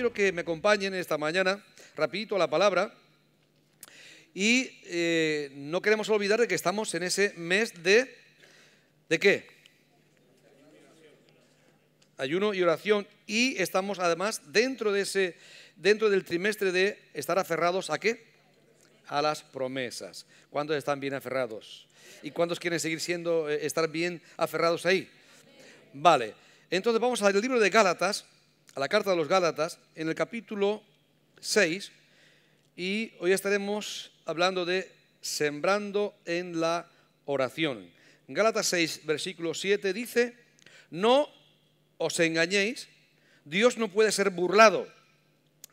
Quiero que me acompañen esta mañana, rapidito a la palabra. Y eh, no queremos olvidar de que estamos en ese mes de... ¿De qué? Ayuno y oración. Y estamos además dentro, de ese, dentro del trimestre de estar aferrados a qué? A las promesas. ¿Cuántos están bien aferrados? ¿Y cuántos quieren seguir siendo, eh, estar bien aferrados ahí? Vale. Entonces vamos al libro de Gálatas, a la carta de los Gálatas en el capítulo 6 y hoy estaremos hablando de sembrando en la oración. Gálatas 6, versículo 7 dice, no os engañéis, Dios no puede ser burlado,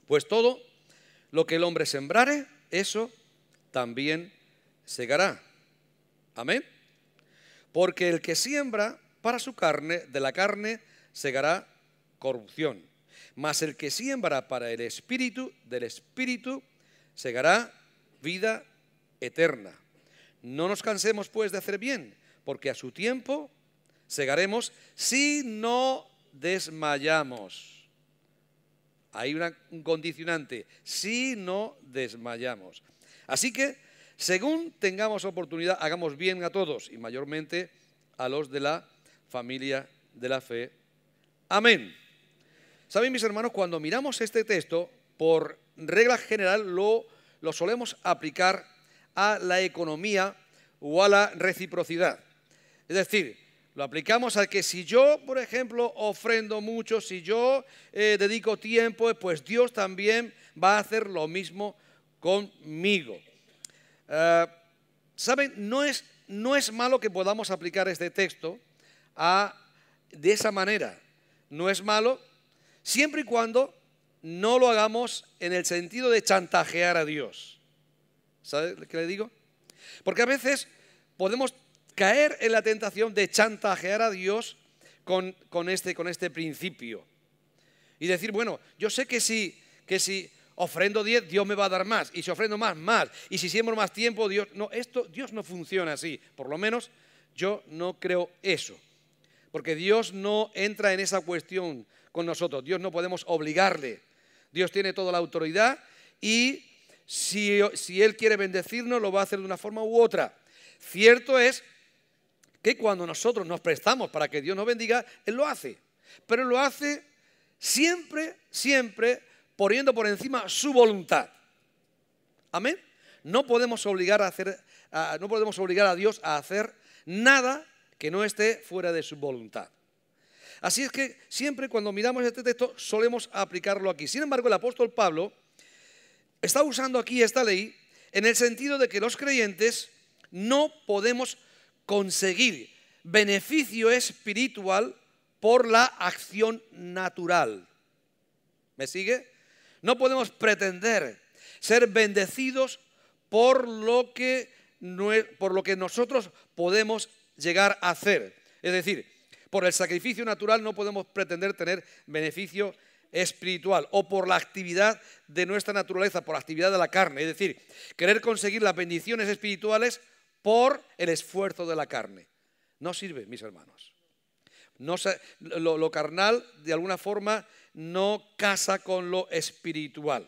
pues todo lo que el hombre sembrare, eso también segará. Amén. Porque el que siembra para su carne, de la carne segará corrupción. Mas el que siembra para el espíritu, del espíritu, segará vida eterna. No nos cansemos pues de hacer bien, porque a su tiempo segaremos si no desmayamos. Hay un condicionante, si no desmayamos. Así que, según tengamos oportunidad, hagamos bien a todos y mayormente a los de la familia de la fe. Amén. Saben mis hermanos, cuando miramos este texto, por regla general lo, solemos aplicar a la economía o a la reciprocidad. Es decir, lo aplicamos a que si yo, por ejemplo, ofrendo mucho, si yo eh, dedico tiempo, pues Dios también va a hacer lo mismo conmigo. Eh, ¿Saben? No es, no es malo que podamos aplicar este texto de esa manera. No es malo Siempre y cuando no lo hagamos en el sentido de chantajear a Dios. ¿Sabes qué le digo? Porque a veces podemos caer en la tentación de chantajear a Dios con, este, con este principio. Y decir, bueno, yo sé que si, que si ofrendo 10, Dios me va a dar más. Y si ofrendo más, más. Y si siembro más tiempo, Dios... No, esto, Dios no funciona así. Por lo menos yo no creo eso. Porque Dios no entra en esa cuestión con nosotros. Dios no podemos obligarle. Dios tiene toda la autoridad y si, Él quiere bendecirnos, lo va a hacer de una forma u otra. Cierto es que cuando nosotros nos prestamos para que Dios nos bendiga, Él lo hace. Pero lo hace siempre, siempre poniendo por encima su voluntad. Amén. No podemos obligar a, hacer, no podemos obligar a Dios a hacer nada que no esté fuera de su voluntad. Así es que siempre cuando miramos este texto solemos aplicarlo aquí. Sin embargo, el apóstol Pablo está usando aquí esta ley en el sentido de que los creyentes no podemos conseguir beneficio espiritual por la acción natural. ¿Me sigue? No podemos pretender ser bendecidos por lo que, por lo que nosotros podemos llegar a hacer. Es decir, por el sacrificio natural no podemos pretender tener beneficio espiritual o por la actividad de nuestra naturaleza, por la actividad de la carne. Es decir, querer conseguir las bendiciones espirituales por el esfuerzo de la carne. No sirve, mis hermanos. lo, carnal, de alguna forma, no casa con lo espiritual.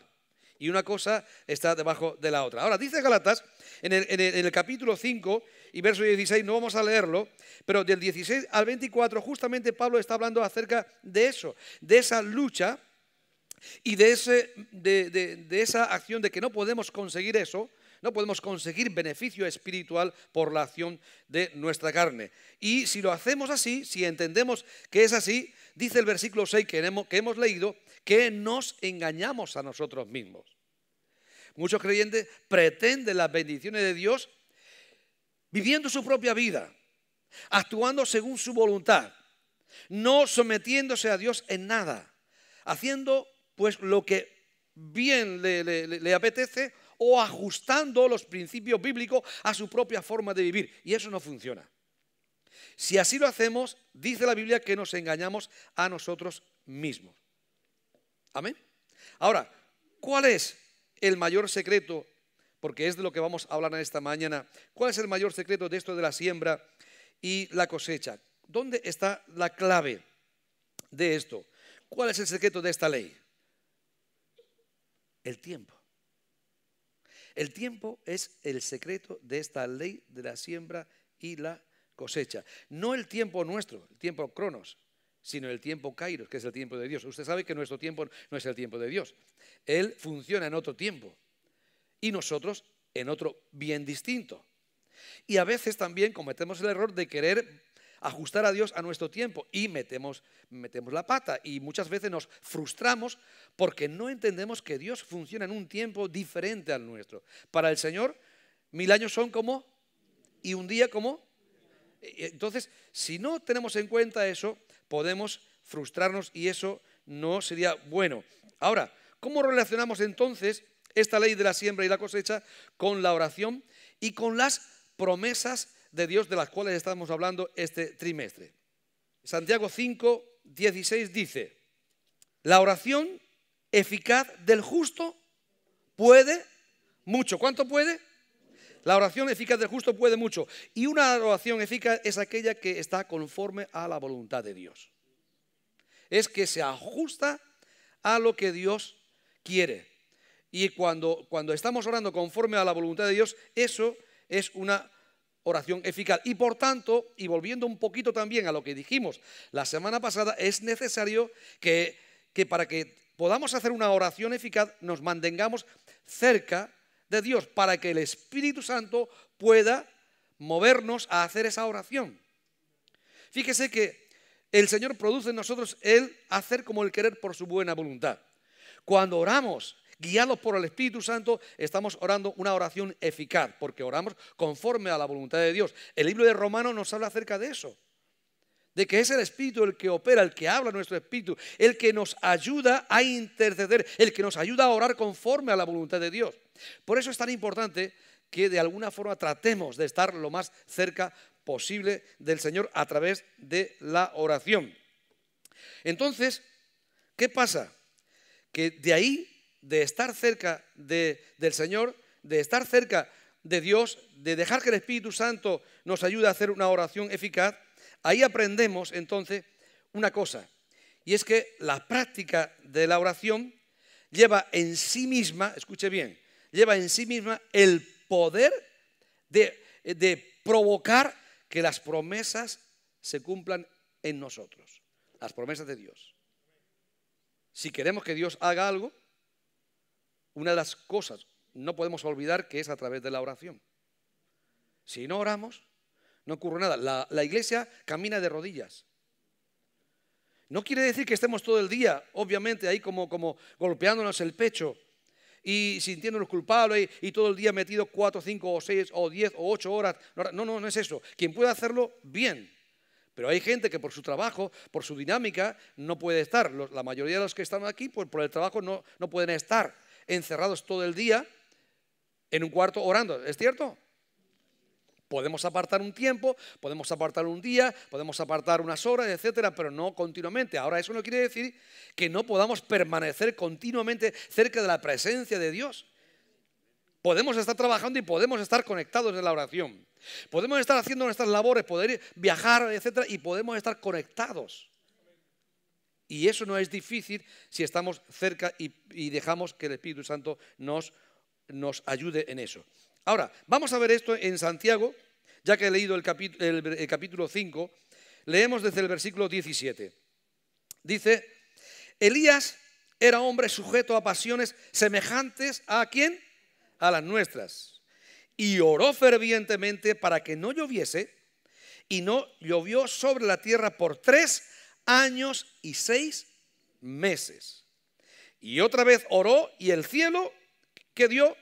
Y una cosa está debajo de la otra. Ahora, dice Galatas, en el, en el capítulo 5, y verso 16, no vamos a leerlo, pero del 16 al 24 justamente Pablo está hablando acerca de eso, de esa lucha y de, ese, de, esa acción de que no podemos conseguir eso, no podemos conseguir beneficio espiritual por la acción de nuestra carne. Y si lo hacemos así, si entendemos que es así, dice el versículo 6 que hemos, que hemos leído, que nos engañamos a nosotros mismos. Muchos creyentes pretenden las bendiciones de Dios viviendo su propia vida, actuando según su voluntad, no sometiéndose a Dios en nada, haciendo pues lo que bien le, apetece o ajustando los principios bíblicos a su propia forma de vivir. Y eso no funciona. Si así lo hacemos, dice la Biblia que nos engañamos a nosotros mismos. Amén. Ahora, ¿cuál es el mayor secreto porque es de lo que vamos a hablar en esta mañana. ¿Cuál es el mayor secreto de esto de la siembra y la cosecha? ¿Dónde está la clave de esto? ¿Cuál es el secreto de esta ley? El tiempo. El tiempo es el secreto de esta ley de la siembra y la cosecha. No el tiempo nuestro, el tiempo cronos, sino el tiempo kairos, que es el tiempo de Dios. Usted sabe que nuestro tiempo no es el tiempo de Dios. Él funciona en otro tiempo y nosotros en otro bien distinto. Y a veces también cometemos el error de querer ajustar a Dios a nuestro tiempo y metemos, metemos la pata y muchas veces nos frustramos porque no entendemos que Dios funciona en un tiempo diferente al nuestro. Para el Señor, mil años son como y un día como. E, e, entonces, si no tenemos en cuenta eso, podemos frustrarnos y eso no sería bueno. Ahora, ¿cómo relacionamos entonces esta ley de la siembra y la cosecha con la oración y con las promesas de Dios de las cuales estamos hablando este trimestre. Santiago 5, 16 dice, la oración eficaz del justo puede mucho. ¿Cuánto puede? La oración eficaz del justo puede mucho. Y una oración eficaz es aquella que está conforme a la voluntad de Dios. Es que se ajusta a lo que Dios quiere. Y cuando, cuando estamos orando conforme a la voluntad de Dios, eso es una oración eficaz. Y por tanto, y volviendo un poquito también a lo que dijimos la semana pasada, es necesario que, que para que podamos hacer una oración eficaz nos mantengamos cerca de Dios, para que el Espíritu Santo pueda movernos a hacer esa oración. Fíjese que el Señor produce en nosotros el hacer como el querer por su buena voluntad. Cuando oramos guiados por el Espíritu Santo, estamos orando una oración eficaz, porque oramos conforme a la voluntad de Dios. El libro de Romanos nos habla acerca de eso, de que es el Espíritu el que opera, el que habla nuestro Espíritu, el que nos ayuda a interceder, el que nos ayuda a orar conforme a la voluntad de Dios. Por eso es tan importante que de alguna forma tratemos de estar lo más cerca posible del Señor a través de la oración. Entonces, ¿qué pasa? Que de ahí de estar cerca del Señor, de estar cerca de Dios, de dejar que el Espíritu Santo nos ayude a hacer una oración eficaz, ahí aprendemos entonces una cosa, y es que la práctica de la oración lleva en sí misma, escuche bien, lleva en sí misma el poder de, de provocar que las promesas se cumplan en nosotros, las promesas de Dios. Si queremos que Dios haga algo, una de las cosas, no podemos olvidar que es a través de la oración. Si no oramos, no ocurre nada. La, iglesia camina de rodillas. No quiere decir que estemos todo el día, obviamente, ahí como, golpeándonos el pecho y sintiéndonos culpables y, todo el día metidos cuatro, cinco o seis o diez o ocho horas. No, no, no es eso. Quien puede hacerlo, bien. Pero hay gente que por su trabajo, por su dinámica, no puede estar. La mayoría de los que están aquí, pues por el trabajo no pueden estar encerrados todo el día en un cuarto orando, ¿es cierto? Podemos apartar un tiempo, podemos apartar un día, podemos apartar unas horas, etcétera, pero no continuamente. Ahora, eso no quiere decir que no podamos permanecer continuamente cerca de la presencia de Dios. Podemos estar trabajando y podemos estar conectados en la oración. Podemos estar haciendo nuestras labores, poder viajar, etcétera, y podemos estar conectados. Y eso no es difícil si estamos cerca y, dejamos que el Espíritu Santo nos, ayude en eso. Ahora, vamos a ver esto en Santiago, ya que he leído el capítulo, 5, leemos desde el versículo 17. Dice, Elías era hombre sujeto a pasiones semejantes a quién? A las nuestras. Y oró fervientemente para que no lloviese, y no llovió sobre la tierra por tres años y seis meses. Y otra vez oró y el cielo que dio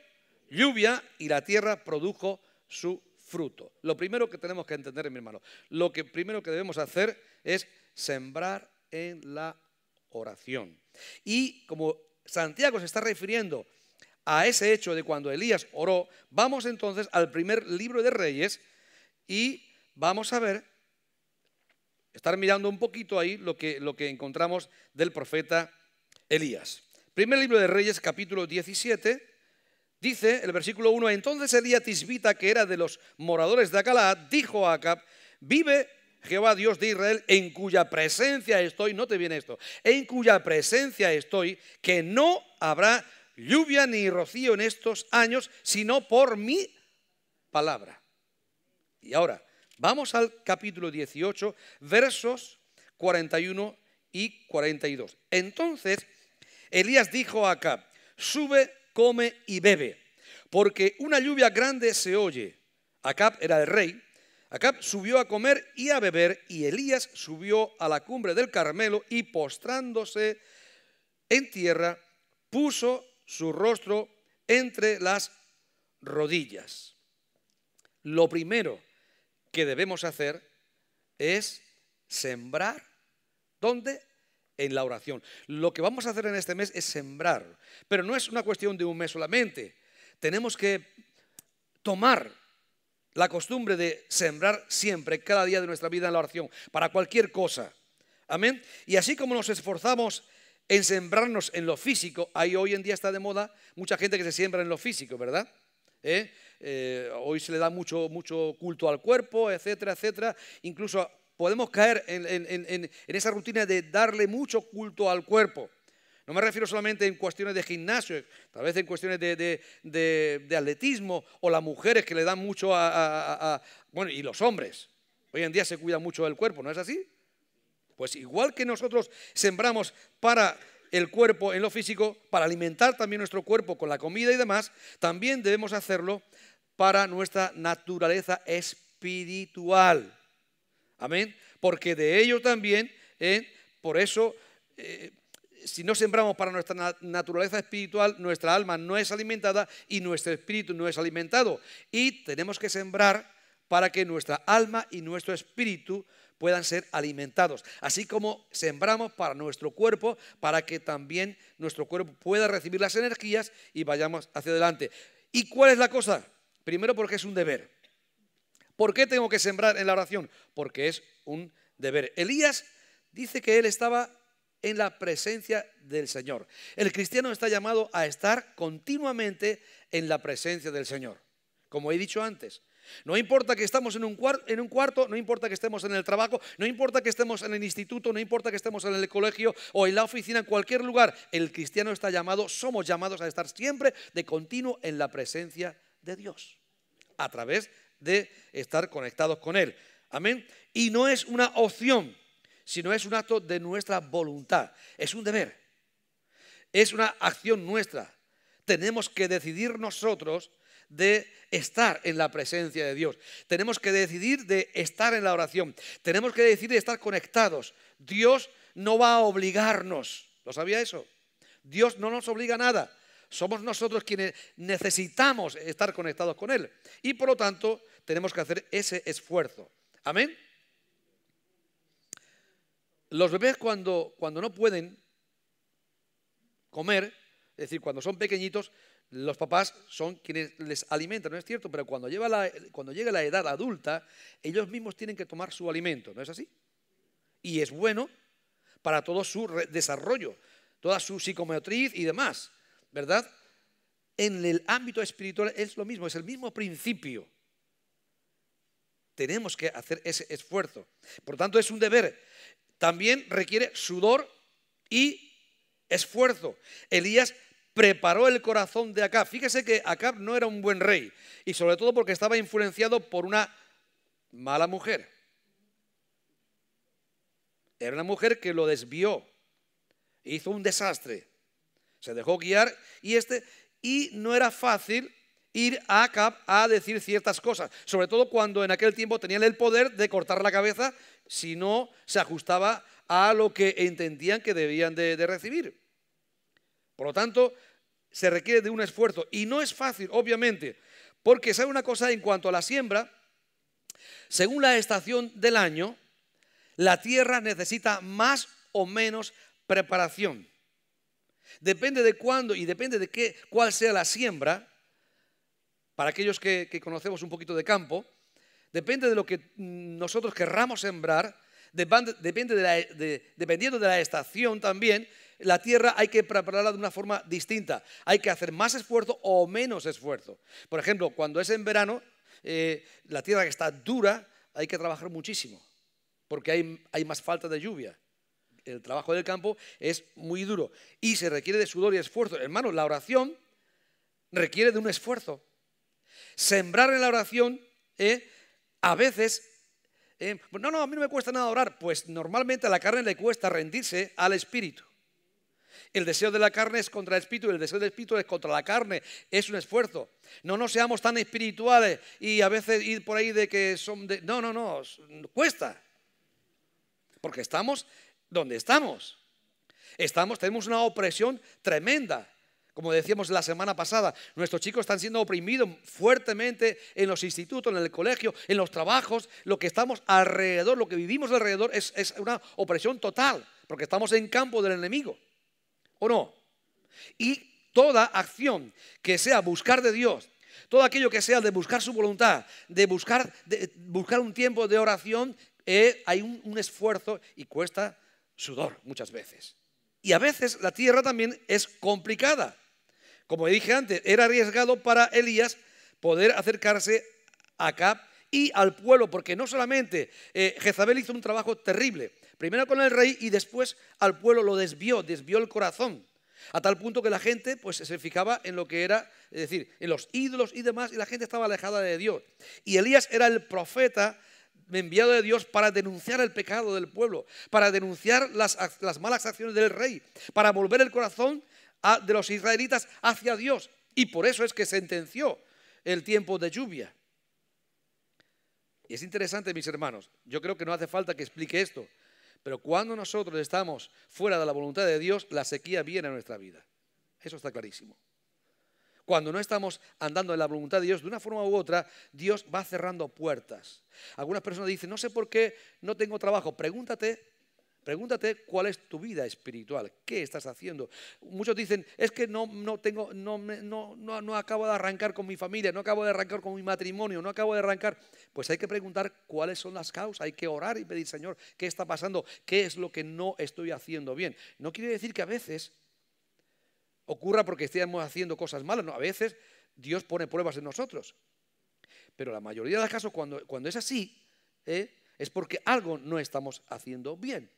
lluvia y la tierra produjo su fruto. Lo primero que tenemos que entender, mi hermano, lo que primero que debemos hacer es sembrar en la oración. Y como Santiago se está refiriendo a ese hecho de cuando Elías oró, vamos entonces al primer libro de Reyes y vamos a ver estar mirando un poquito ahí lo que, lo que encontramos del profeta Elías. Primer libro de Reyes, capítulo 17, dice el versículo 1, entonces Elías Tisbita, que era de los moradores de Acalá, dijo a Acab, vive Jehová Dios de Israel, en cuya presencia estoy, no te viene esto, en cuya presencia estoy, que no habrá lluvia ni rocío en estos años, sino por mi palabra. Y ahora, Vamos al capítulo 18, versos 41 y 42. Entonces Elías dijo a Acab, sube, come y bebe, porque una lluvia grande se oye. Acab era el rey. Acab subió a comer y a beber, y Elías subió a la cumbre del Carmelo y postrándose en tierra, puso su rostro entre las rodillas. Lo primero que debemos hacer es sembrar. ¿Dónde? En la oración. Lo que vamos a hacer en este mes es sembrar. Pero no es una cuestión de un mes solamente. Tenemos que tomar la costumbre de sembrar siempre, cada día de nuestra vida en la oración, para cualquier cosa. Amén. Y así como nos esforzamos en sembrarnos en lo físico, ahí hoy en día está de moda mucha gente que se siembra en lo físico, ¿verdad? ¿Eh? Eh, hoy se le da mucho, mucho culto al cuerpo, etcétera, etcétera. Incluso podemos caer en, esa rutina de darle mucho culto al cuerpo. No me refiero solamente en cuestiones de gimnasio, tal vez en cuestiones de, atletismo o las mujeres que le dan mucho a, Bueno, y los hombres. Hoy en día se cuida mucho del cuerpo, ¿no es así? Pues igual que nosotros sembramos para el cuerpo en lo físico, para alimentar también nuestro cuerpo con la comida y demás, también debemos hacerlo para nuestra naturaleza espiritual. Amén. Porque de ello también, eh, por eso, eh, si no sembramos para nuestra naturaleza espiritual, nuestra alma no es alimentada y nuestro espíritu no es alimentado. Y tenemos que sembrar para que nuestra alma y nuestro espíritu puedan ser alimentados. Así como sembramos para nuestro cuerpo, para que también nuestro cuerpo pueda recibir las energías y vayamos hacia adelante. ¿Y cuál es la cosa? Primero porque es un deber. ¿Por qué tengo que sembrar en la oración? Porque es un deber. Elías dice que él estaba en la presencia del Señor. El cristiano está llamado a estar continuamente en la presencia del Señor. Como he dicho antes, no importa que estamos en un, en un, cuarto, no importa que estemos en el trabajo, no importa que estemos en el instituto, no importa que estemos en el colegio o en la oficina, en cualquier lugar, el cristiano está llamado, somos llamados a estar siempre de continuo en la presencia de Dios, a través de estar conectados con Él. Amén. Y no es una opción, sino es un acto de nuestra voluntad, es un deber, es una acción nuestra. Tenemos que decidir nosotros de estar en la presencia de Dios. Tenemos que decidir de estar en la oración. Tenemos que decidir de estar conectados. Dios no va a obligarnos. ¿Lo sabía eso? Dios no nos obliga a nada. Somos nosotros quienes necesitamos estar conectados con Él. Y por lo tanto, tenemos que hacer ese esfuerzo. Amén. Los bebés cuando, cuando no pueden comer, es decir, cuando son pequeñitos, los papás son quienes les alimentan, ¿no es cierto? Pero cuando, llega la edad adulta, ellos mismos tienen que tomar su alimento, ¿no es así? Y es bueno para todo su desarrollo, toda su psicomotriz y demás, ¿verdad? En el ámbito espiritual es lo mismo, es el mismo principio. Tenemos que hacer ese esfuerzo. Por tanto, es un deber. También requiere sudor y esfuerzo. Elías preparó el corazón de Acab. Fíjese que Acab no era un buen rey y sobre todo porque estaba influenciado por una mala mujer. Era una mujer que lo desvió, hizo un desastre, se dejó guiar y este y no era fácil ir a Acab a decir ciertas cosas, sobre todo cuando en aquel tiempo tenían el poder de cortar la cabeza si no se ajustaba a lo que entendían que debían de, de recibir. Por lo tanto, se requiere de un esfuerzo y no es fácil, obviamente, porque sabe una cosa en cuanto a la siembra, según la estación del año, la tierra necesita más o menos preparación. Depende de cuándo y depende de qué, cuál sea la siembra. Para aquellos que, conocemos un poquito de campo, depende de lo que nosotros querramos sembrar, depende, dependiendo de la estación también la tierra hay que prepararla de una forma distinta. Hay que hacer más esfuerzo o menos esfuerzo. Por ejemplo, cuando es en verano, eh, la tierra que está dura, hay que trabajar muchísimo, porque hay, más falta de lluvia. El trabajo del campo es muy duro y se requiere de sudor y esfuerzo. Hermano, la oración requiere de un esfuerzo. Sembrar en la oración, eh, a veces eh, no, no, a mí no me cuesta nada orar. Pues normalmente a la carne le cuesta rendirse al espíritu. El deseo de la carne es contra el espíritu, y el deseo del espíritu es contra la carne. Es un esfuerzo. No nos seamos tan espirituales y a veces ir por ahí de que son de... No, no, no, cuesta. Porque estamos donde estamos. Estamos, tenemos una opresión tremenda. Como decíamos la semana pasada, nuestros chicos están siendo oprimidos fuertemente en los institutos, en el colegio, en los trabajos. Lo que estamos alrededor, lo que vivimos alrededor es una opresión total, porque estamos en campo del enemigo. ¿O no? Y toda acción que sea buscar de Dios, todo aquello que sea de buscar su voluntad, de buscar, de buscar un tiempo de oración, eh, hay un, esfuerzo y cuesta sudor muchas veces. Y a veces la tierra también es complicada. Como dije antes, era arriesgado para Elías poder acercarse a y al pueblo, porque no solamente eh, Jezabel hizo un trabajo terrible, primero con el rey y después al pueblo lo desvió, desvió el corazón. A tal punto que la gente pues, se fijaba en lo que era, es decir, en los ídolos y demás, y la gente estaba alejada de Dios. Y Elías era el profeta enviado de Dios para denunciar el pecado del pueblo, para denunciar las, malas acciones del rey, para volver el corazón de los israelitas hacia Dios. Y por eso es que sentenció el tiempo de lluvia. Y es interesante, mis hermanos, yo creo que no hace falta que explique esto. Pero cuando nosotros estamos fuera de la voluntad de Dios, la sequía viene a nuestra vida. Eso está clarísimo. Cuando no estamos andando en la voluntad de Dios, de una forma u otra, Dios va cerrando puertas. Algunas personas dicen, no sé por qué no tengo trabajo. Pregúntate Pregúntate cuál es tu vida espiritual, qué estás haciendo. Muchos dicen, es que no, no, tengo, no, no, no, acabo de arrancar con mi familia, no acabo de arrancar con mi matrimonio, no acabo de arrancar. Pues hay que preguntar cuáles son las causas, hay que orar y pedir, Señor, ¿qué está pasando? ¿Qué es lo que no estoy haciendo bien? No quiere decir que a veces ocurra porque estemos haciendo cosas malas, no, a veces Dios pone pruebas en nosotros. Pero la mayoría de los casos, cuando, es así, ¿eh? es porque algo no estamos haciendo bien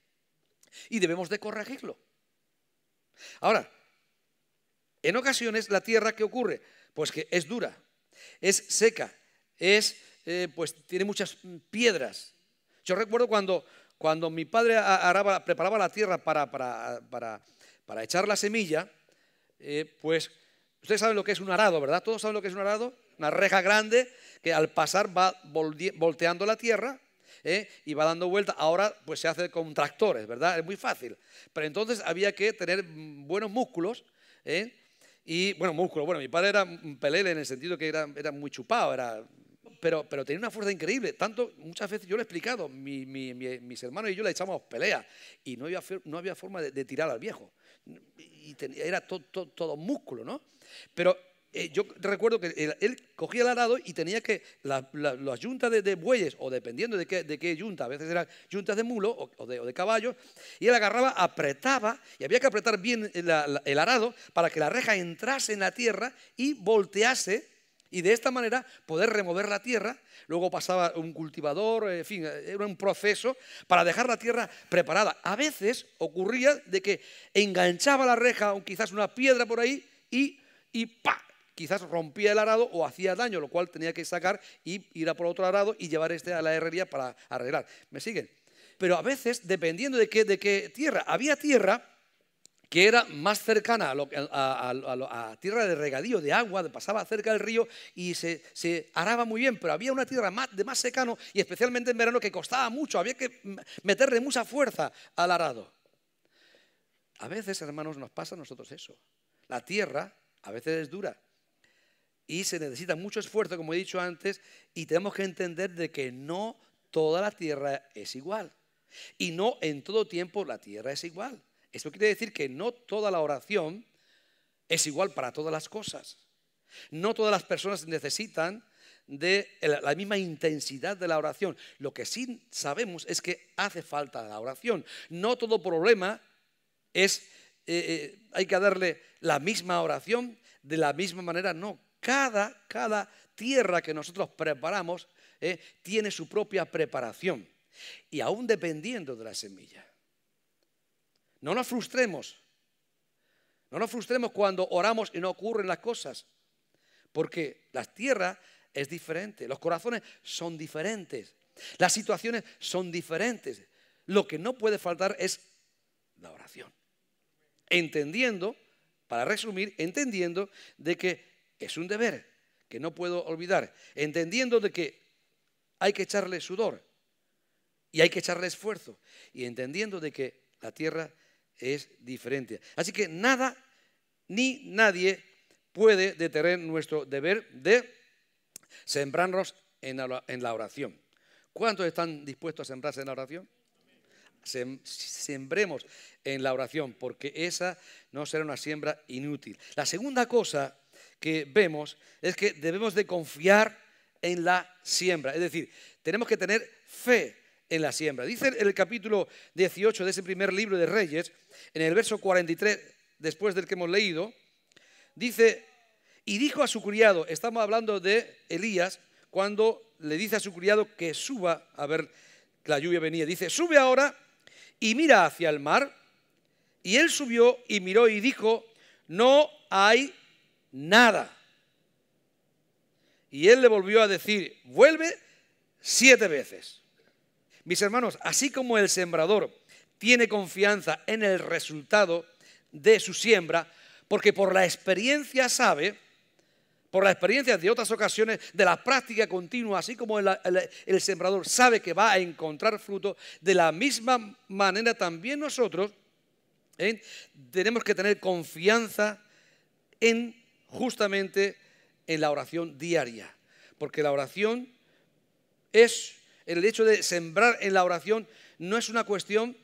y debemos de corregirlo. Ahora, en ocasiones la tierra que ocurre, pues que es dura, es seca, es eh, pues tiene muchas mm, piedras. Yo recuerdo cuando, cuando mi padre preparaba la tierra para, para, para, echar la semilla, eh, pues ustedes saben lo que es un arado, ¿verdad? Todos saben lo que es un arado, una reja grande que al pasar va volteando la tierra ¿eh? y va dando vueltas. Ahora pues se hace con tractores, ¿verdad? Es muy fácil. Pero entonces había que tener mm, buenos músculos. ¿eh? Y bueno, músculos. Bueno, mi padre era un pelele en el sentido que era, era muy chupado, era, pero, pero tenía una fuerza increíble. Tanto, muchas veces yo lo he explicado, mis hermanos y yo le echamos pelea y no había, no había forma de, tirar al viejo. Y era todo, todo, todo músculo, ¿no? Pero eh, yo recuerdo que él, cogía el arado y tenía que, las la, yuntas de, bueyes, o dependiendo de qué, de qué yunta, a veces eran yuntas de mulo o, de, caballo, y él agarraba, apretaba, y había que apretar bien el, arado para que la reja entrase en la tierra y voltease y de esta manera poder remover la tierra. Luego pasaba un cultivador, eh, en fin, eh, era un proceso para dejar la tierra preparada. A veces ocurría de que enganchaba la reja o quizás una piedra por ahí y, y ¡pa! quizás rompía el arado o hacía daño, lo cual tenía que sacar y ir a por otro arado y llevar este a la herrería para arreglar. ¿Me siguen? Pero a veces, dependiendo de qué, tierra, había tierra que era más cercana a, tierra de regadío, de agua, pasaba cerca del río y se, se araba muy bien, pero había una tierra de más secano y especialmente en verano que costaba mucho, había que meterle mucha fuerza al arado. A veces, hermanos, nos pasa a nosotros eso. La tierra a veces es dura, y se necesita mucho esfuerzo, como he dicho antes, y tenemos que entender de que no toda la tierra es igual. Y no en todo tiempo la tierra es igual. Esto quiere decir que no toda la oración es igual para todas las cosas. No todas las personas necesitan de la misma intensidad de la oración. Lo que sí sabemos es que hace falta la oración. No todo problema es, eh, eh, hay que darle la misma oración de la misma manera, no. Cada, cada tierra que nosotros preparamos ¿eh? tiene su propia preparación. Y aún dependiendo de la semilla. No nos frustremos. No nos frustremos cuando oramos y no ocurren las cosas. Porque la tierra es diferente. Los corazones son diferentes. Las situaciones son diferentes. Lo que no puede faltar es la oración. Entendiendo, para resumir, entendiendo de que es un deber que no puedo olvidar, entendiendo de que hay que echarle sudor y hay que echarle esfuerzo y entendiendo de que la tierra es diferente. Así que nada ni nadie puede detener nuestro deber de sembrarnos en la oración. ¿Cuántos están dispuestos a sembrarse en la oración? sembremos en la oración, porque esa no será una siembra inútil. La segunda cosa que vemos es que debemos de confiar en la siembra. Es decir, tenemos que tener fe en la siembra. Dice en el capítulo 18 de ese primer libro de Reyes, en el verso 43, después del que hemos leído, dice, y dijo a su criado, estamos hablando de Elías, cuando le dice a su criado que suba, a ver, la lluvia venía, dice, sube ahora y mira hacia el mar. Y él subió y miró y dijo, no hay nada. Y él le volvió a decir, vuelve siete veces. Mis hermanos, así como el sembrador tiene confianza en el resultado de su siembra, porque por la experiencia sabe, por la experiencia de otras ocasiones, de la práctica continua, así como el, sembrador sabe que va a encontrar fruto, de la misma manera también nosotros ¿eh? tenemos que tener confianza en justamente en la oración diaria, porque la oración es, el hecho de sembrar en la oración no es una cuestión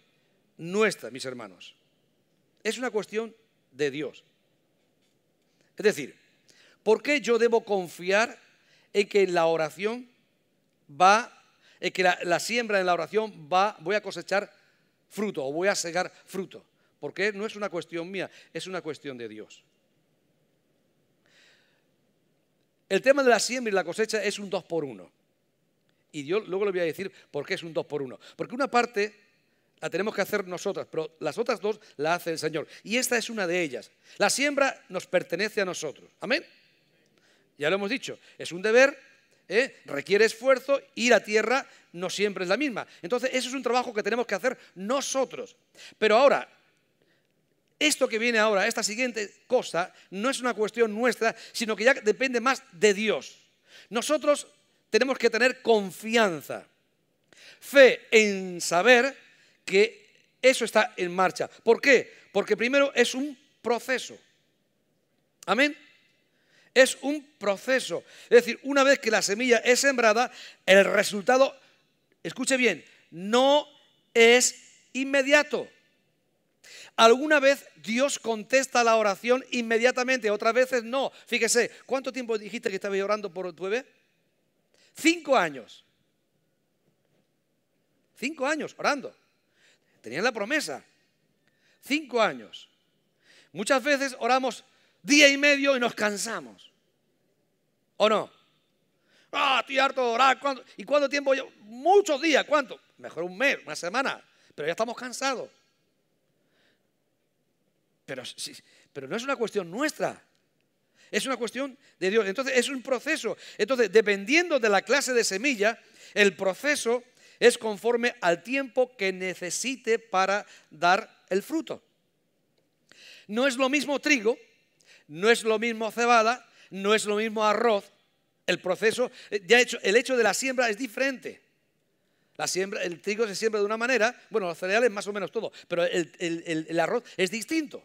nuestra, mis hermanos, es una cuestión de Dios. Es decir, ¿por qué yo debo confiar en que la oración va, en que la, siembra en la oración va, voy a cosechar fruto o voy a segar fruto? Porque no es una cuestión mía, es una cuestión de Dios. El tema de la siembra y la cosecha es un dos por uno. Y yo luego le voy a decir por qué es un dos por uno. Porque una parte la tenemos que hacer nosotras, pero las otras dos la hace el Señor. Y esta es una de ellas. La siembra nos pertenece a nosotros. Amén. Ya lo hemos dicho, es un deber, ¿eh? requiere esfuerzo y la tierra no siempre es la misma. Entonces, eso es un trabajo que tenemos que hacer nosotros. Pero ahora, esto que viene ahora, esta siguiente cosa, no es una cuestión nuestra, sino que ya depende más de Dios. Nosotros tenemos que tener confianza, fe en saber que eso está en marcha. ¿Por qué? Porque primero es un proceso. Amén. Es un proceso. Es decir, una vez que la semilla es sembrada, el resultado, escuche bien, no es inmediato. Alguna vez Dios contesta la oración inmediatamente, otras veces no. Fíjese, ¿cuánto tiempo dijiste que estabas orando por tu bebé? Cinco años. Cinco años orando. Tenían la promesa. Cinco años. Muchas veces oramos día y medio y nos cansamos. ¿O no? Ah, estoy harto de orar. ¿Y cuánto tiempo yo? Muchos días, ¿cuánto? Mejor un mes, una semana. Pero ya estamos cansados. Pero, pero no es una cuestión nuestra, es una cuestión de Dios. Entonces es un proceso. Entonces, dependiendo de la clase de semilla, el proceso es conforme al tiempo que necesite para dar el fruto. No es lo mismo trigo, no es lo mismo cebada, no es lo mismo arroz. El proceso, eh, ya hecho, el hecho de la siembra es diferente. La siembra, el trigo se siembra de una manera, bueno, los cereales más o menos todo, pero el arroz es distinto.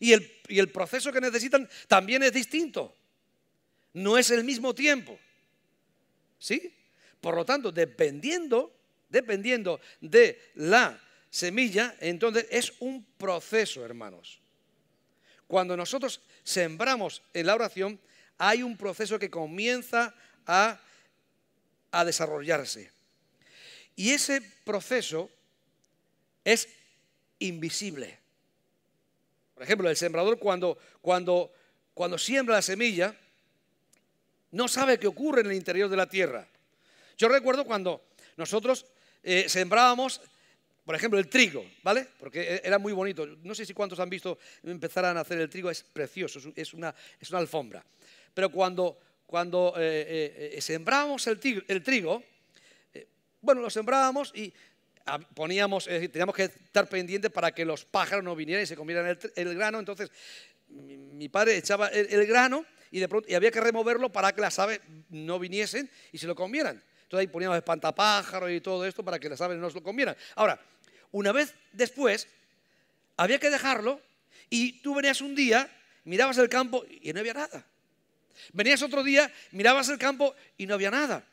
Y el, proceso que necesitan también es distinto. No es el mismo tiempo. ¿Sí? Por lo tanto, dependiendo, dependiendo de la semilla, entonces es un proceso, hermanos. Cuando nosotros sembramos en la oración, hay un proceso que comienza a, a desarrollarse. Y ese proceso es invisible. Por ejemplo, el sembrador cuando, cuando, cuando siembra la semilla, no sabe qué ocurre en el interior de la tierra. Yo recuerdo cuando nosotros eh, sembrábamos, por ejemplo, el trigo, ¿vale? Porque e, era muy bonito. No sé si cuántos han visto empezar a nacer el trigo, es precioso, es una, es una alfombra. Pero cuando, cuando eh, eh, sembrábamos el trigo bueno, lo sembrábamos y poníamos, teníamos que estar pendientes para que los pájaros no vinieran y se comieran el, grano. Entonces, mi, padre echaba el, grano y y había que removerlo para que las aves no viniesen y se lo comieran. Entonces ahí poníamos espantapájaros y todo esto para que las aves no se lo comieran. Ahora, una vez después, había que dejarlo y tú venías un día, mirabas el campo y no había nada. Venías otro día, mirabas el campo y no había nada.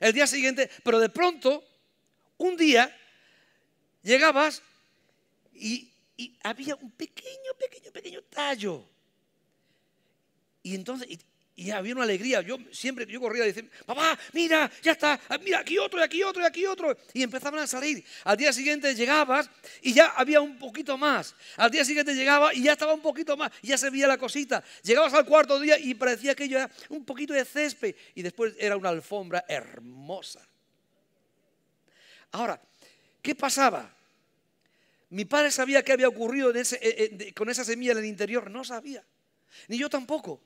El día siguiente, pero de pronto, un día Llegabas y, había un pequeño, pequeño, pequeño tallo. Y entonces, y, había una alegría. Yo siempre yo corría y decía, papá, mira, ya está, ah, mira, aquí otro, y aquí otro, y aquí otro. Y empezaban a salir. Al día siguiente llegabas y ya había un poquito más. Al día siguiente llegabas y ya estaba un poquito más, ya se veía la cosita. Llegabas al cuarto día y parecía que era un poquito de césped. Y después era una alfombra hermosa. Ahora, ¿Qué pasaba? Mi padre sabía qué había ocurrido eh, eh, con esa semilla en el interior. No sabía. Ni yo tampoco.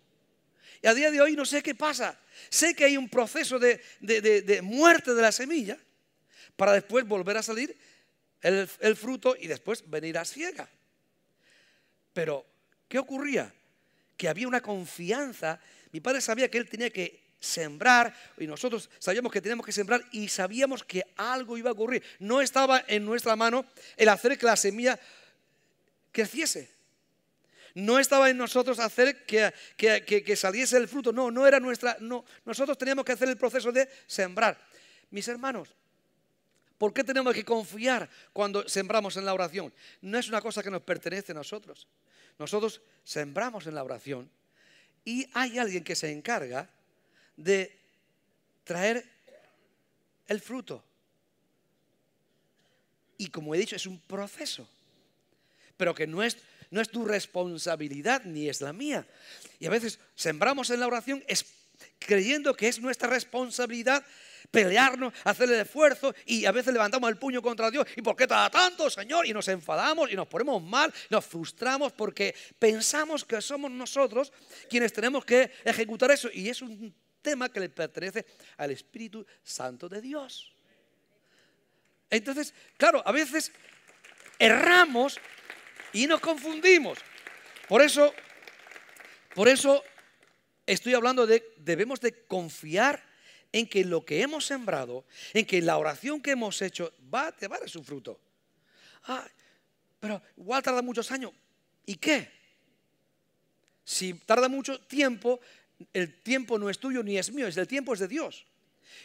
Y a día de hoy no sé qué pasa. Sé que hay un proceso de, muerte de la semilla para después volver a salir el, el fruto y después venir a ciega. Pero, ¿qué ocurría? Que había una confianza. Mi padre sabía que él tenía que sembrar y nosotros sabíamos que teníamos que sembrar y sabíamos que algo iba a ocurrir. No estaba en nuestra mano el hacer que la semilla creciese. No estaba en nosotros hacer que, saliese el fruto. No, no era nuestra. No, nosotros teníamos que hacer el proceso de sembrar. Mis hermanos, ¿por qué tenemos que confiar cuando sembramos en la oración? No es una cosa que nos pertenece a nosotros. Nosotros sembramos en la oración y hay alguien que se encarga de traer el fruto. Y como he dicho, es un proceso, pero que no es, no es tu responsabilidad ni es la mía. Y a veces sembramos en la oración creyendo que es nuestra responsabilidad pelearnos, hacer el esfuerzo y a veces levantamos el puño contra Dios. ¿Y por qué tarda tanto, Señor? Y nos enfadamos y nos ponemos mal, nos frustramos porque pensamos que somos nosotros quienes tenemos que ejecutar eso. Y es un tema que le pertenece al Espíritu Santo de Dios. Entonces, claro, a veces erramos y nos confundimos. Por eso, por eso estoy hablando de debemos de confiar en que lo que hemos sembrado, en que la oración que hemos hecho va, a llevar su fruto. Ah, pero igual tarda muchos años. ¿Y qué? Si tarda mucho tiempo, el tiempo no es tuyo ni es mío, es el tiempo es de Dios.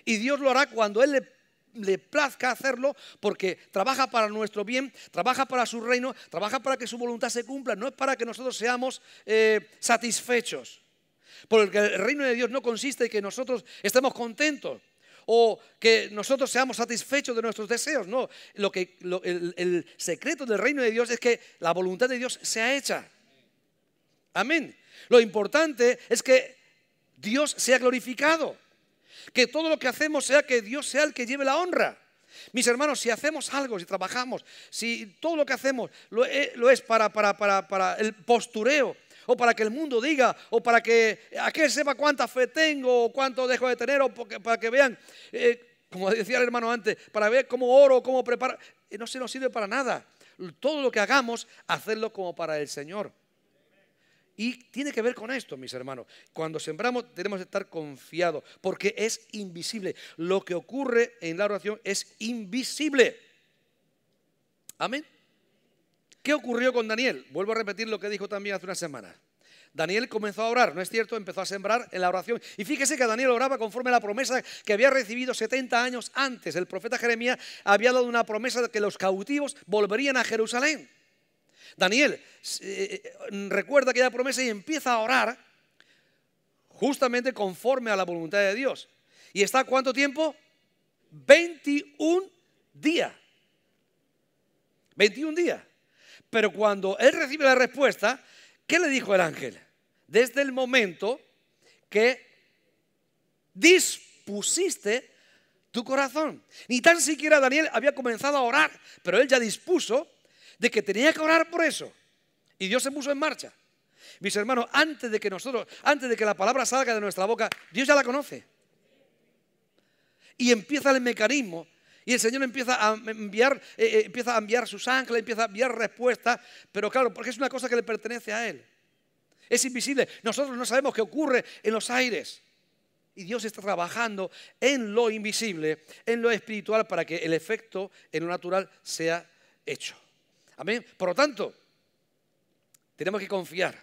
Y Dios lo hará cuando Él le, plazca hacerlo, porque trabaja para nuestro bien, trabaja para su reino, trabaja para que su voluntad se cumpla, no es para que nosotros seamos eh, satisfechos. Porque el reino de Dios no consiste en que nosotros estemos contentos o que nosotros seamos satisfechos de nuestros deseos. No, lo que, el, el secreto del reino de Dios es que la voluntad de Dios sea hecha. Amén. Lo importante es que Dios sea glorificado. Que todo lo que hacemos sea que Dios sea el que lleve la honra. Mis hermanos, si hacemos algo, si trabajamos, si todo lo que hacemos lo eh, es, para, el postureo, o para que el mundo diga, o para que aquel sepa cuánta fe tengo, o cuánto dejo de tener, o para que vean, eh, como decía el hermano antes, para ver cómo oro, cómo preparo, eh, no se nos sirve para nada. Todo lo que hagamos, hacerlo como para el Señor. Y tiene que ver con esto, mis hermanos. Cuando sembramos tenemos que estar confiados, porque es invisible. Lo que ocurre en la oración es invisible. Amén. ¿Qué ocurrió con Daniel? Vuelvo a repetir lo que dijo también hace una semana. Daniel comenzó a orar, ¿no es cierto? Empezó a sembrar en la oración. Y fíjese que Daniel oraba conforme a la promesa que había recibido 70 años antes. El profeta Jeremías había dado una promesa de que los cautivos volverían a Jerusalén. Daniel recuerda eh, eh, eh, recuerda aquella promesa y empieza a orar justamente conforme a la voluntad de Dios. ¿Y está cuánto tiempo? 21 días. 21 días. Pero cuando él recibe la respuesta, ¿qué le dijo el ángel? Desde el momento que dispusiste tu corazón. Ni tan siquiera Daniel había comenzado a orar, pero él ya dispuso de que tenía que orar por eso. Y Dios se puso en marcha. Mis hermanos, antes de que nosotros, antes de que la palabra salga de nuestra boca, Dios ya la conoce. Y empieza el mecanismo. Y el Señor empieza a enviar, eh, eh, empieza a enviar sus ángeles, empieza a enviar respuestas. Pero claro, porque es una cosa que le pertenece a Él. Es invisible. Nosotros no sabemos qué ocurre en los aires. Y Dios está trabajando en lo invisible, en lo espiritual, para que el efecto en lo natural sea hecho. Por lo tanto, tenemos que confiar.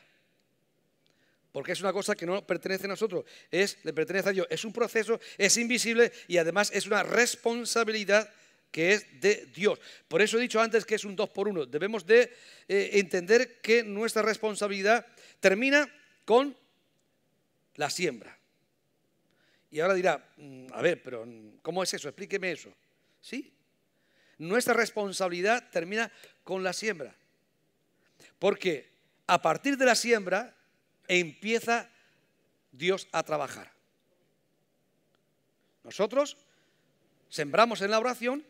Porque es una cosa que no pertenece a nosotros, es, le pertenece a Dios. Es un proceso, es invisible y además es una responsabilidad que es de Dios. Por eso he dicho antes que es un dos por uno. Debemos de eh, entender que nuestra responsabilidad termina con la siembra. Y ahora dirá, mm, a ver, pero mm, ¿cómo es eso? Explíqueme eso. ¿Sí? Nuestra responsabilidad termina con la siembra. Porque a partir de la siembra empieza Dios a trabajar. Nosotros sembramos en la oración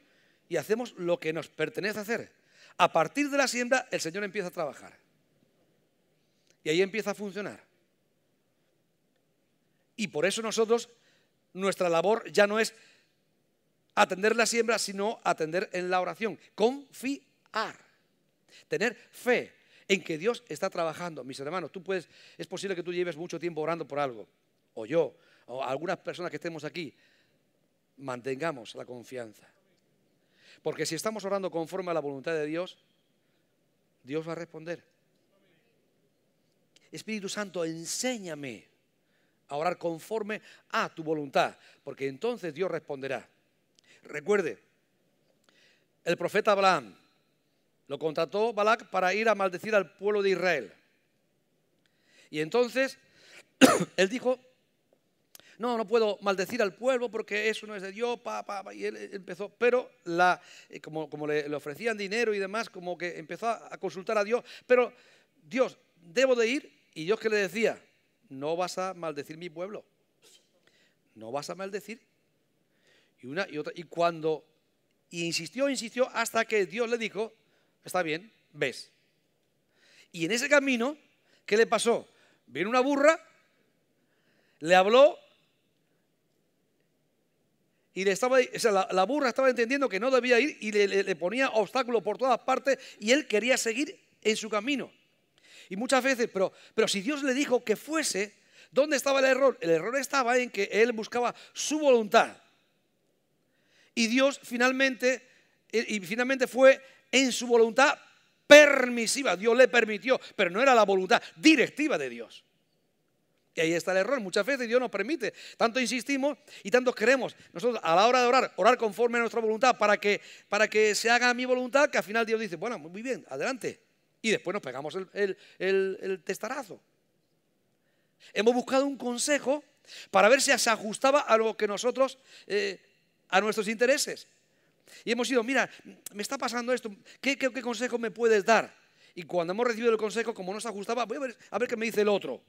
y hacemos lo que nos pertenece hacer. A partir de la siembra el Señor empieza a trabajar. Y ahí empieza a funcionar. Y por eso nosotros, nuestra labor ya no es atender la siembra, sino atender en la oración. Confiar. Tener fe en que Dios está trabajando. Mis hermanos, tú puedes, es posible que tú lleves mucho tiempo orando por algo, o yo, o algunas personas que estemos aquí. Mantengamos la confianza. Porque si estamos orando conforme a la voluntad de Dios, Dios va a responder. Espíritu Santo, enséñame a orar conforme a tu voluntad, porque entonces Dios responderá. Recuerde, el profeta Abraham, lo contrató Balak para ir a maldecir al pueblo de Israel. Y entonces él dijo, no, no puedo maldecir al pueblo porque eso no es de Dios, y él eh, empezó, pero eh, como, le, ofrecían dinero y demás, como que empezó a consultar a Dios, pero Dios, debo de ir, y Dios que le decía, no vas a maldecir mi pueblo, no vas a maldecir. Y, una, y, otra, y cuando insistió, insistió, hasta que Dios le dijo, está bien, ves. Y en ese camino, ¿qué le pasó? Vino una burra, le habló y le estaba, o sea, la, burra estaba entendiendo que no debía ir y le, ponía obstáculos por todas partes y él quería seguir en su camino. Y muchas veces, pero, pero si Dios le dijo que fuese, ¿dónde estaba el error? El error estaba en que él buscaba su voluntad. Y Dios finalmente, eh, y finalmente fue en su voluntad permisiva. Dios le permitió, pero no era la voluntad directiva de Dios. Y ahí está el error. Muchas veces Dios nos permite. Tanto insistimos y tanto queremos nosotros a la hora de orar, orar conforme a nuestra voluntad para que, para que se haga mi voluntad, que al final Dios dice, bueno, muy bien, adelante. Y después nos pegamos el, testarazo. Hemos buscado un consejo para ver si se ajustaba a lo que nosotros, eh, a nuestros intereses. Y hemos ido, mira, me está pasando esto, ¿qué, consejo me puedes dar? Y cuando hemos recibido el consejo, como no se ajustaba, voy a ver, qué me dice el otro.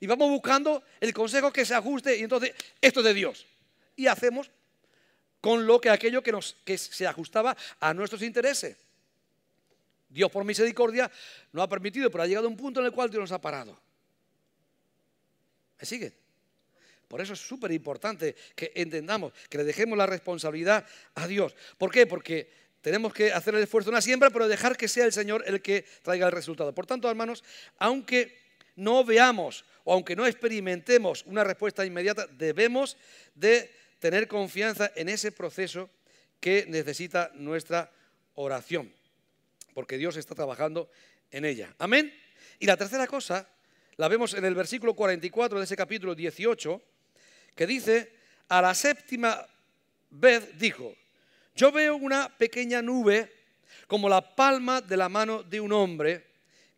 Y vamos buscando el consejo que se ajuste y entonces, esto es de Dios. Y hacemos con lo que aquello que, se ajustaba a nuestros intereses. Dios por misericordia nos ha permitido, pero ha llegado un punto en el cual Dios nos ha parado. ¿Me sigue. Por eso es súper importante que entendamos, que le dejemos la responsabilidad a Dios. ¿Por qué? Porque tenemos que hacer el esfuerzo de una siembra, pero dejar que sea el Señor el que traiga el resultado. Por tanto, hermanos, aunque no veamos o aunque no experimentemos una respuesta inmediata, debemos de tener confianza en ese proceso que necesita nuestra oración, porque Dios está trabajando en ella. Amén. Y la tercera cosa la vemos en el versículo 44 de ese capítulo 18, que dice, a la séptima vez dijo, yo veo una pequeña nube como la palma de la mano de un hombre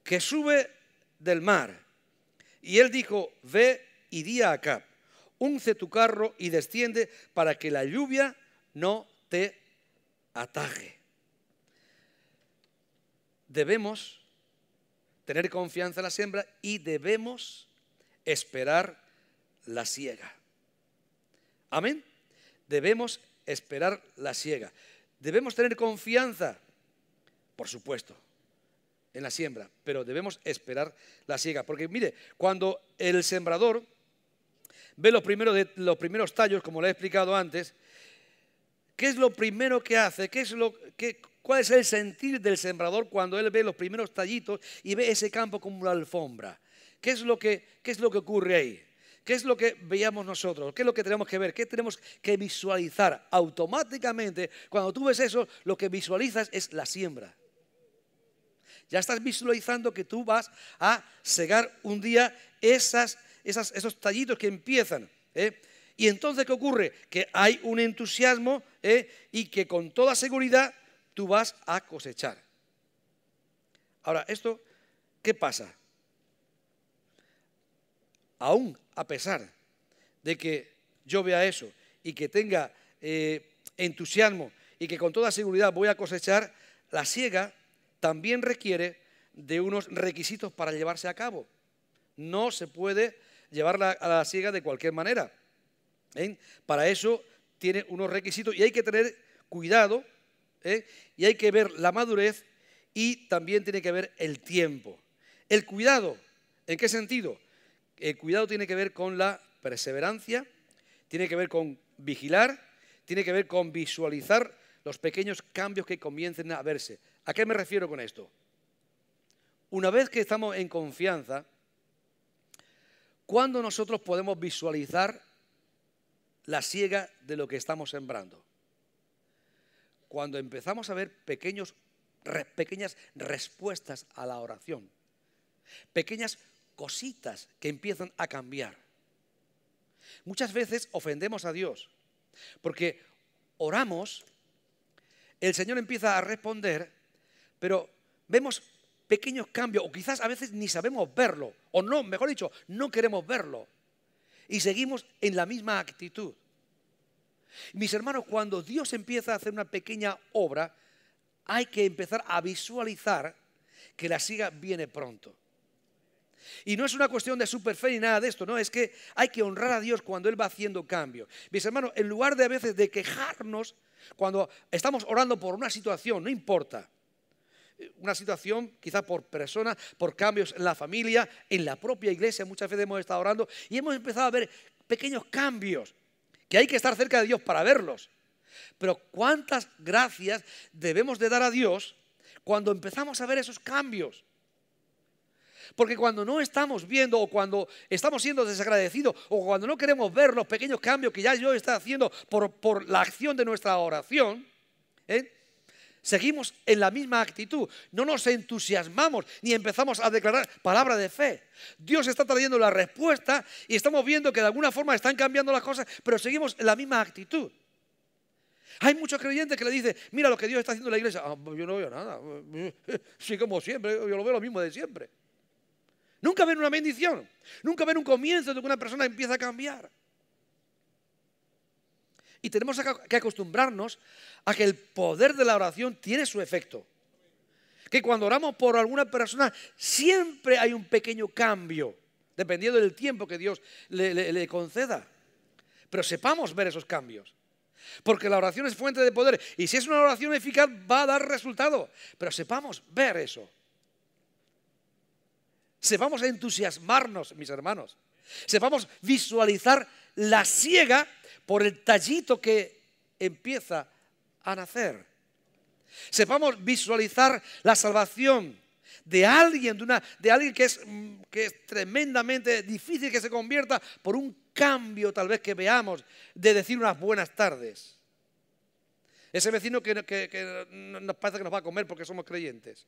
que sube del mar. Y él dijo, ve y di a acá, unce tu carro y desciende para que la lluvia no te ataje. Debemos tener confianza en la siembra y debemos esperar la siega. Amén. Debemos esperar la siega. Debemos tener confianza, por supuesto, en la siembra, pero debemos esperar la siega. Porque mire, cuando el sembrador ve los primeros, los primeros tallos, como le he explicado antes, ¿qué es lo primero que hace? ¿Qué es lo, ¿Cuál es el sentir del sembrador cuando él ve los primeros tallitos y ve ese campo como una alfombra? ¿Qué es lo que, qué es lo que ocurre ahí? ¿Qué es lo que veíamos nosotros? ¿Qué es lo que tenemos que ver? ¿Qué tenemos que visualizar? Automáticamente, cuando tú ves eso, lo que visualizas es la siembra. Ya estás visualizando que tú vas a segar un día esos tallitos que empiezan. ¿eh? Y entonces, ¿qué ocurre? Que hay un entusiasmo ¿eh? y que con toda seguridad tú vas a cosechar. Ahora, esto, ¿qué pasa? aún a pesar de que yo vea eso y que tenga eh, entusiasmo y que con toda seguridad voy a cosechar, la siega también requiere de unos requisitos para llevarse a cabo. No se puede llevar a la siega de cualquier manera. ¿eh? Para eso tiene unos requisitos y hay que tener cuidado ¿eh? y hay que ver la madurez y también tiene que ver el tiempo. El cuidado, ¿en qué sentido? el cuidado tiene que ver con la perseverancia, tiene que ver con vigilar, tiene que ver con visualizar los pequeños cambios que comiencen a verse. ¿A qué me refiero con esto? Una vez que estamos en confianza, ¿cuándo nosotros podemos visualizar la siega de lo que estamos sembrando? Cuando empezamos a ver pequeños, pequeñas respuestas a la oración, pequeñas cositas que empiezan a cambiar. Muchas veces ofendemos a Dios porque oramos, el Señor empieza a responder, pero vemos pequeños cambios, o quizás a veces ni sabemos verlo, o no, mejor dicho, no queremos verlo. Y seguimos en la misma actitud. Mis hermanos, cuando Dios empieza a hacer una pequeña obra, hay que empezar a visualizar que la siga viene pronto. Y no es una cuestión de super fe ni nada de esto, no, es que hay que honrar a Dios cuando Él va haciendo cambios. Mis hermanos, en lugar de a veces de quejarnos cuando estamos orando por una situación, no importa, una situación quizá por persona, por cambios en la familia, en la propia iglesia, muchas veces hemos estado orando y hemos empezado a ver pequeños cambios, que hay que estar cerca de Dios para verlos. Pero cuántas gracias debemos de dar a Dios cuando empezamos a ver esos cambios. Porque cuando no estamos viendo o cuando estamos siendo desagradecidos o cuando no queremos ver los pequeños cambios que ya Dios está haciendo por, la acción de nuestra oración, ¿eh? Seguimos en la misma actitud, no nos entusiasmamos ni empezamos a declarar palabra de fe. Dios está trayendo la respuesta y estamos viendo que de alguna forma están cambiando las cosas, pero seguimos en la misma actitud. Hay muchos creyentes que le dicen, mira lo que Dios está haciendo en la iglesia. Ah, pues yo no veo nada. Sí, como siempre, yo lo veo lo mismo de siempre. Nunca ven una bendición. Nunca ver un comienzo de que una persona empieza a cambiar. Y tenemos que acostumbrarnos a que el poder de la oración tiene su efecto. Que cuando oramos por alguna persona siempre hay un pequeño cambio, dependiendo del tiempo que Dios le, le conceda. Pero sepamos ver esos cambios. Porque la oración es fuente de poder. Y si es una oración eficaz, va a dar resultado. Pero sepamos ver eso sepamos entusiasmarnos, mis hermanos, sepamos visualizar la siega por el tallito que empieza a nacer. Sepamos visualizar la salvación de alguien, de, una, de alguien mm, que es, tremendamente difícil que se convierta por un cambio tal vez que veamos de decir unas buenas tardes. Ese vecino que, que nos parece que nos va a comer porque somos creyentes.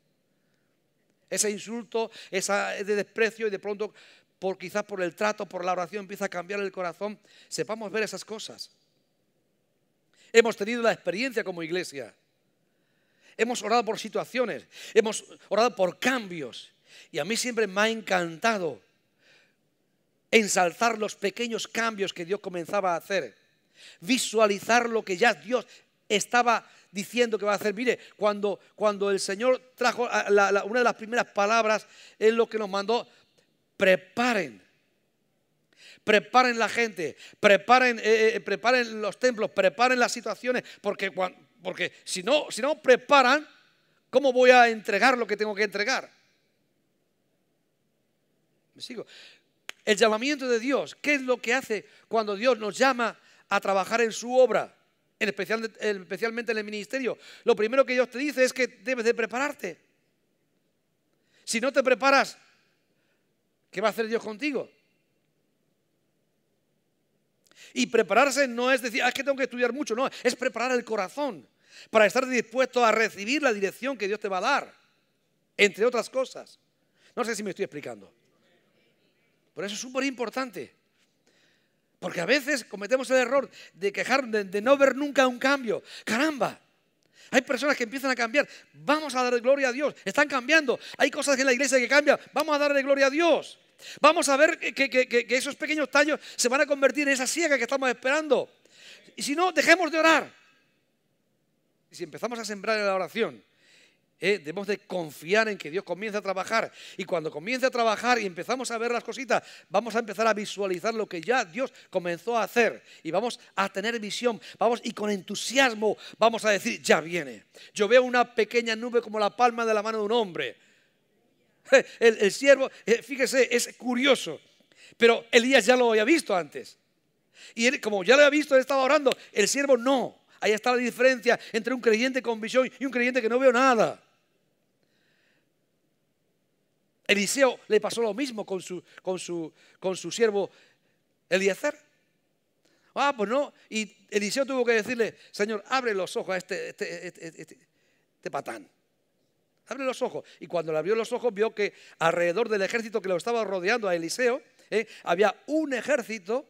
Ese insulto, ese de desprecio y de pronto, por, quizás por el trato, por la oración, empieza a cambiar el corazón. Sepamos ver esas cosas. Hemos tenido la experiencia como iglesia. Hemos orado por situaciones, hemos orado por cambios. Y a mí siempre me ha encantado ensalzar los pequeños cambios que Dios comenzaba a hacer, visualizar lo que ya Dios estaba diciendo que va a hacer. Mire, cuando, cuando el Señor trajo una de las primeras palabras, es lo que nos mandó, preparen. Preparen la gente, preparen, eh, eh, preparen los templos, preparen las situaciones, porque, porque si, no, si no preparan, ¿cómo voy a entregar lo que tengo que entregar? ¿Me sigo? El llamamiento de Dios, ¿qué es lo que hace cuando Dios nos llama a trabajar en su obra? especialmente en el ministerio, lo primero que Dios te dice es que debes de prepararte. Si no te preparas, ¿qué va a hacer Dios contigo? Y prepararse no es decir, ah, es que tengo que estudiar mucho, no, es preparar el corazón para estar dispuesto a recibir la dirección que Dios te va a dar, entre otras cosas. No sé si me estoy explicando. Por eso es súper importante. Porque a veces cometemos el error de quejar, de, no ver nunca un cambio. Caramba, hay personas que empiezan a cambiar. Vamos a darle gloria a Dios. Están cambiando. Hay cosas en la iglesia que cambian. Vamos a darle gloria a Dios. Vamos a ver que, esos pequeños tallos se van a convertir en esa siega que estamos esperando. Y si no, dejemos de orar. Y si empezamos a sembrar en la oración, eh, debemos de confiar en que Dios comienza a trabajar. Y cuando comience a trabajar y empezamos a ver las cositas, vamos a empezar a visualizar lo que ya Dios comenzó a hacer. Y vamos a tener visión. Vamos y con entusiasmo vamos a decir, ya viene. Yo veo una pequeña nube como la palma de la mano de un hombre. El, siervo, eh, fíjese, es curioso. Pero Elías ya lo había visto antes. Y como ya lo había visto, él estaba orando. El siervo no. Ahí está la diferencia entre un creyente con visión y un creyente que no veo nada. Eliseo le pasó lo mismo con su, siervo Eliezer. Ah, pues no. Y Eliseo tuvo que decirle, Señor, abre los ojos a este este, este, este, este, patán. Abre los ojos. Y cuando le abrió los ojos, vio que alrededor del ejército que lo estaba rodeando a Eliseo, eh, había un ejército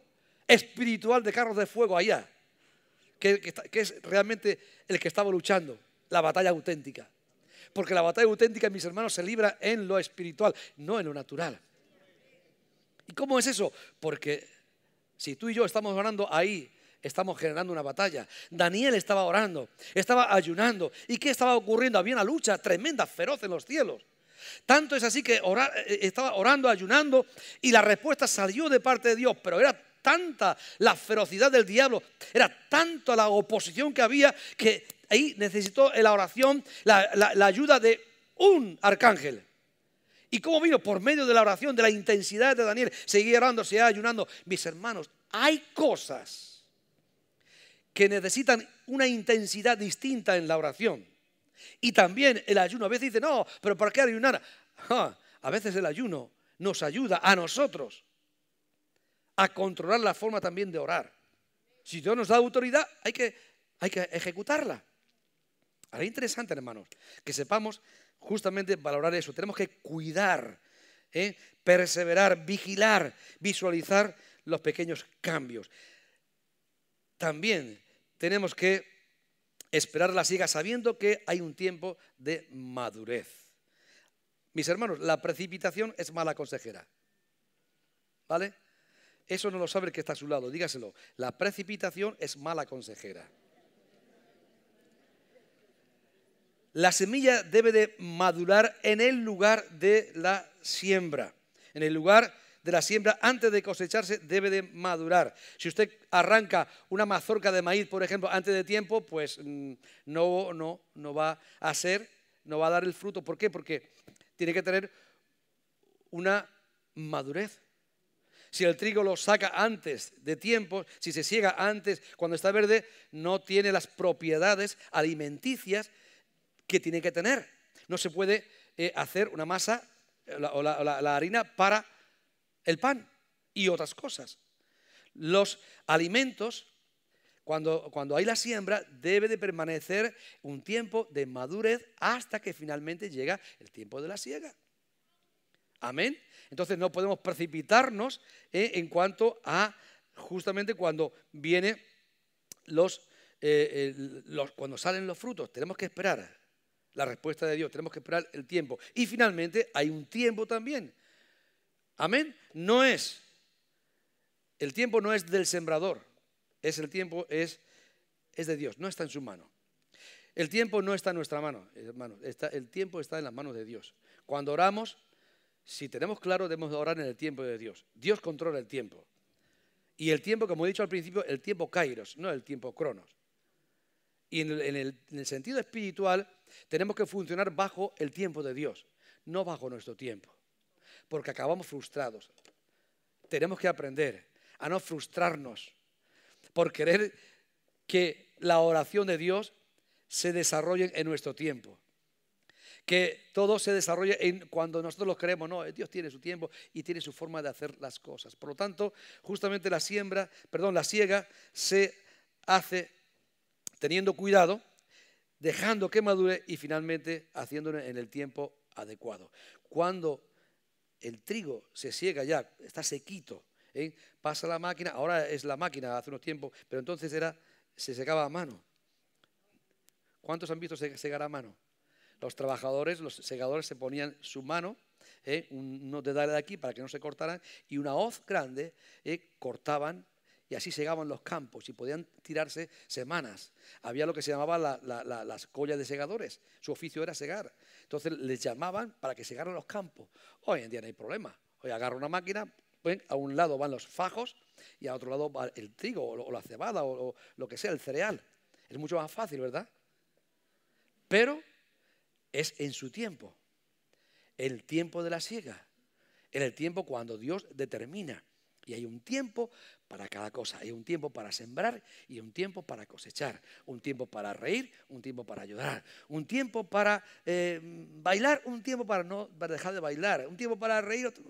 espiritual de carros de fuego allá, que es realmente el que estaba luchando, la batalla auténtica porque la batalla auténtica, mis hermanos, se libra en lo espiritual, no en lo natural. ¿Y cómo es eso? Porque si tú y yo estamos orando ahí, estamos generando una batalla. Daniel estaba orando, estaba ayunando. ¿Y qué estaba ocurriendo? Había una lucha tremenda, feroz en los cielos. Tanto es así que eh, estaba orando, ayunando, y la respuesta salió de parte de Dios, pero era tanta la ferocidad del diablo, era tanta la oposición que había que ahí necesitó la oración, la, ayuda de un arcángel. ¿Y cómo vino? Por medio de la oración, de la intensidad de Daniel. Seguía orando, seguía ayunando. Mis hermanos, hay cosas que necesitan una intensidad distinta en la oración. Y también el ayuno. A veces dice, no, pero ¿para qué ayunar? Ah, a veces el ayuno nos ayuda a nosotros a controlar la forma también de orar. Si Dios nos da autoridad, hay que ejecutarla. Ahora, interesante, hermanos, que sepamos justamente valorar eso. Tenemos que cuidar, ¿eh? perseverar, vigilar, visualizar los pequeños cambios. También tenemos que esperar la siga, sabiendo que hay un tiempo de madurez. Mis hermanos, la precipitación es mala consejera. ¿Vale? Eso no lo sabe el que está a su lado, dígaselo. La precipitación es mala consejera. la semilla debe de madurar en el lugar de la siembra. En el lugar de la siembra, antes de cosecharse, debe de madurar. Si usted arranca una mazorca de maíz, por ejemplo, antes de tiempo, pues mm, no, va a ser, no va a dar el fruto. ¿Por qué? Porque tiene que tener una madurez. Si el trigo lo saca antes de tiempo, si se ciega antes, cuando está verde, no tiene las propiedades alimenticias que tiene que tener. No se puede eh, hacer una masa eh, o la, harina para el pan y otras cosas. Los alimentos cuando, cuando, hay la siembra, debe de permanecer un tiempo de madurez hasta que finalmente llega el tiempo de la siega. Amén. Entonces no podemos precipitarnos eh, en cuanto a justamente cuando viene los, los, cuando salen los frutos. Tenemos que esperar la respuesta de Dios. Tenemos que esperar el tiempo. Y finalmente hay un tiempo también. Amén. No es. El tiempo no es del sembrador. Es el tiempo, es, es de Dios. No está en su mano. El tiempo no está en nuestra mano, hermanos. el tiempo está en las manos de Dios. Cuando oramos, si tenemos claro, debemos orar en el tiempo de Dios. Dios controla el tiempo. Y el tiempo, como he dicho al principio, el tiempo kairos, no el tiempo cronos y en el, sentido espiritual tenemos que funcionar bajo el tiempo de Dios, no bajo nuestro tiempo, porque acabamos frustrados. Tenemos que aprender a no frustrarnos por querer que la oración de Dios se desarrolle en nuestro tiempo. Que todo se desarrolle cuando nosotros lo creemos. No, eh, Dios tiene su tiempo y tiene su forma de hacer las cosas. Por lo tanto, justamente la siembra, perdón, la siega se hace teniendo cuidado, dejando que madure y finalmente haciéndolo en el tiempo adecuado. Cuando el trigo se siega ya, está sequito, ¿eh? pasa la máquina, ahora es la máquina hace unos tiempos, pero entonces era, se secaba a mano. ¿Cuántos han visto segar a mano? Los trabajadores, los segadores se ponían su mano, ¿eh? uno de de aquí para que no se cortaran, y una hoz grande ¿eh? cortaban y así segaban los campos y podían tirarse semanas. Había lo que se llamaba las collas de segadores, su oficio era segar. Entonces les llamaban para que segaran los campos. Hoy en día no hay problema. Hoy agarro una máquina, a un lado van los fajos y a otro lado va el trigo o, la cebada o, lo que sea, el cereal. Es mucho más fácil, ¿verdad? Pero es en su tiempo, el tiempo de la siega, en el tiempo cuando Dios determina. Y hay un tiempo para cada cosa. Hay un tiempo para sembrar y un tiempo para cosechar. Un tiempo para reír, un tiempo para llorar. Un tiempo para eh, bailar, un tiempo para no para dejar de bailar. Un tiempo para reír, otro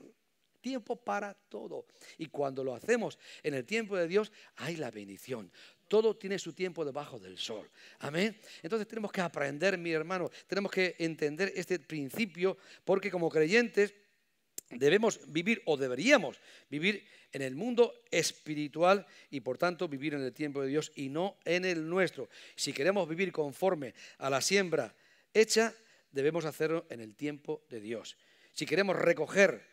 tiempo para todo. Y cuando lo hacemos en el tiempo de Dios, hay la bendición. Todo tiene su tiempo debajo del sol. Amén. Entonces tenemos que aprender, mi hermano, tenemos que entender este principio, porque como creyentes Debemos vivir o deberíamos vivir en el mundo espiritual y por tanto vivir en el tiempo de Dios y no en el nuestro. Si queremos vivir conforme a la siembra hecha, debemos hacerlo en el tiempo de Dios. Si queremos recoger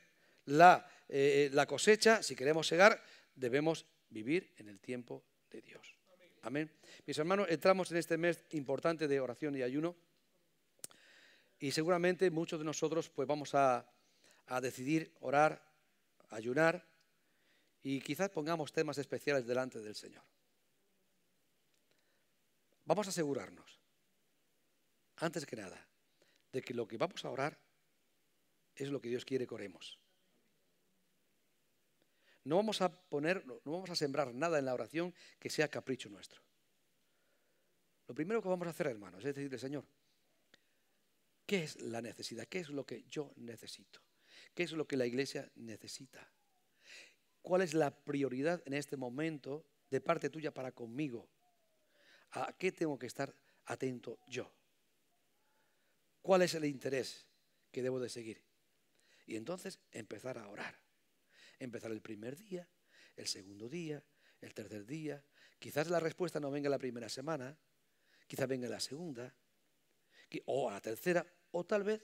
la, eh, cosecha, si queremos segar, debemos vivir en el tiempo de Dios. Amén. Mis hermanos, entramos en este mes importante de oración y ayuno y seguramente muchos de nosotros pues vamos a a decidir orar, ayunar y quizás pongamos temas especiales delante del Señor. Vamos a asegurarnos, antes que nada, de que lo que vamos a orar es lo que Dios quiere que oremos. No vamos a poner, no vamos a sembrar nada en la oración que sea capricho nuestro. Lo primero que vamos a hacer, hermanos, es decirle, Señor, ¿qué es la necesidad? ¿Qué es lo que yo necesito? ¿Qué es lo que la iglesia necesita? ¿Cuál es la prioridad en este momento de parte tuya para conmigo? ¿A qué tengo que estar atento yo? ¿Cuál es el interés que debo de seguir? Y entonces empezar a orar. Empezar el primer día, el segundo día, el tercer día. Quizás la respuesta no venga la primera semana, quizás venga la segunda, o la tercera, o tal vez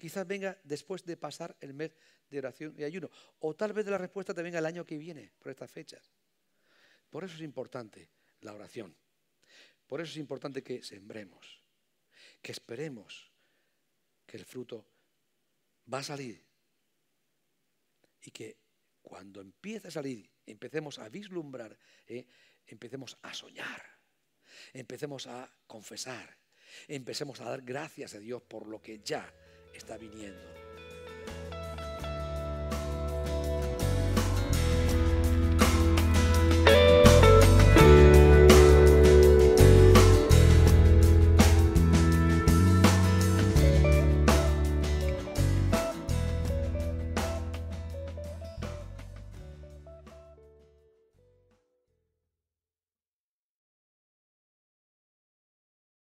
Quizás venga después de pasar el mes de oración y ayuno. O tal vez la respuesta te venga el año que viene, por estas fechas. Por eso es importante la oración. Por eso es importante que sembremos, que esperemos que el fruto va a salir y que cuando empiece a salir, empecemos a vislumbrar, ¿eh? empecemos a soñar, empecemos a confesar, empecemos a dar gracias a Dios por lo que ya está viniendo.